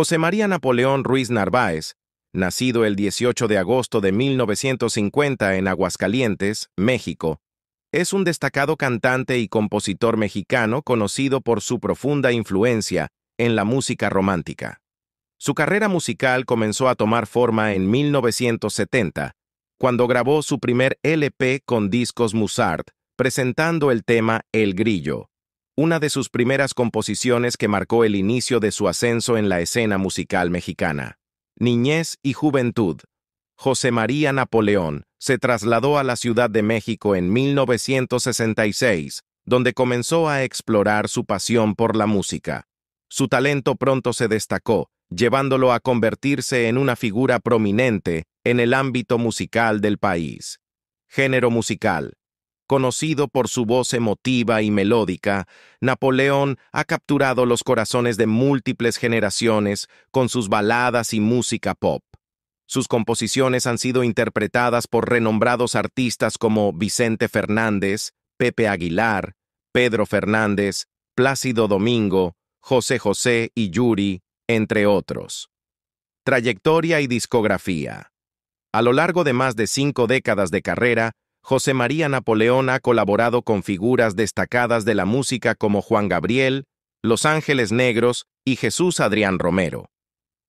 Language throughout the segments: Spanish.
José María Napoleón Ruiz Narváez, nacido el 18 de agosto de 1950 en Aguascalientes, México, es un destacado cantante y compositor mexicano conocido por su profunda influencia en la música romántica. Su carrera musical comenzó a tomar forma en 1970, cuando grabó su primer LP con discos Musart, presentando el tema El Grillo una de sus primeras composiciones que marcó el inicio de su ascenso en la escena musical mexicana. Niñez y Juventud. José María Napoleón se trasladó a la Ciudad de México en 1966, donde comenzó a explorar su pasión por la música. Su talento pronto se destacó, llevándolo a convertirse en una figura prominente en el ámbito musical del país. Género musical. Conocido por su voz emotiva y melódica, Napoleón ha capturado los corazones de múltiples generaciones con sus baladas y música pop. Sus composiciones han sido interpretadas por renombrados artistas como Vicente Fernández, Pepe Aguilar, Pedro Fernández, Plácido Domingo, José José y Yuri, entre otros. Trayectoria y discografía. A lo largo de más de cinco décadas de carrera, José María Napoleón ha colaborado con figuras destacadas de la música como Juan Gabriel, Los Ángeles Negros y Jesús Adrián Romero.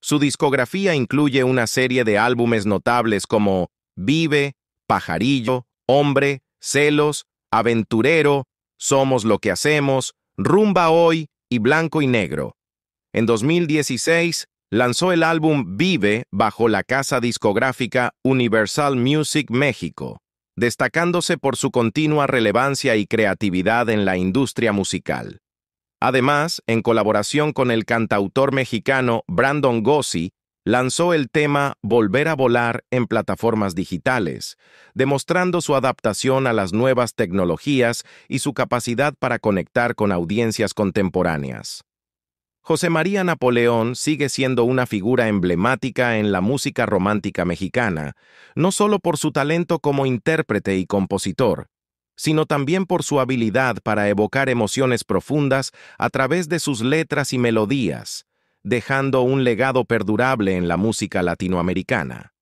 Su discografía incluye una serie de álbumes notables como Vive, Pajarillo, Hombre, Celos, Aventurero, Somos lo que hacemos, Rumba Hoy y Blanco y Negro. En 2016, lanzó el álbum Vive bajo la casa discográfica Universal Music México destacándose por su continua relevancia y creatividad en la industria musical. Además, en colaboración con el cantautor mexicano Brandon Gossi, lanzó el tema Volver a volar en plataformas digitales, demostrando su adaptación a las nuevas tecnologías y su capacidad para conectar con audiencias contemporáneas. José María Napoleón sigue siendo una figura emblemática en la música romántica mexicana, no solo por su talento como intérprete y compositor, sino también por su habilidad para evocar emociones profundas a través de sus letras y melodías, dejando un legado perdurable en la música latinoamericana.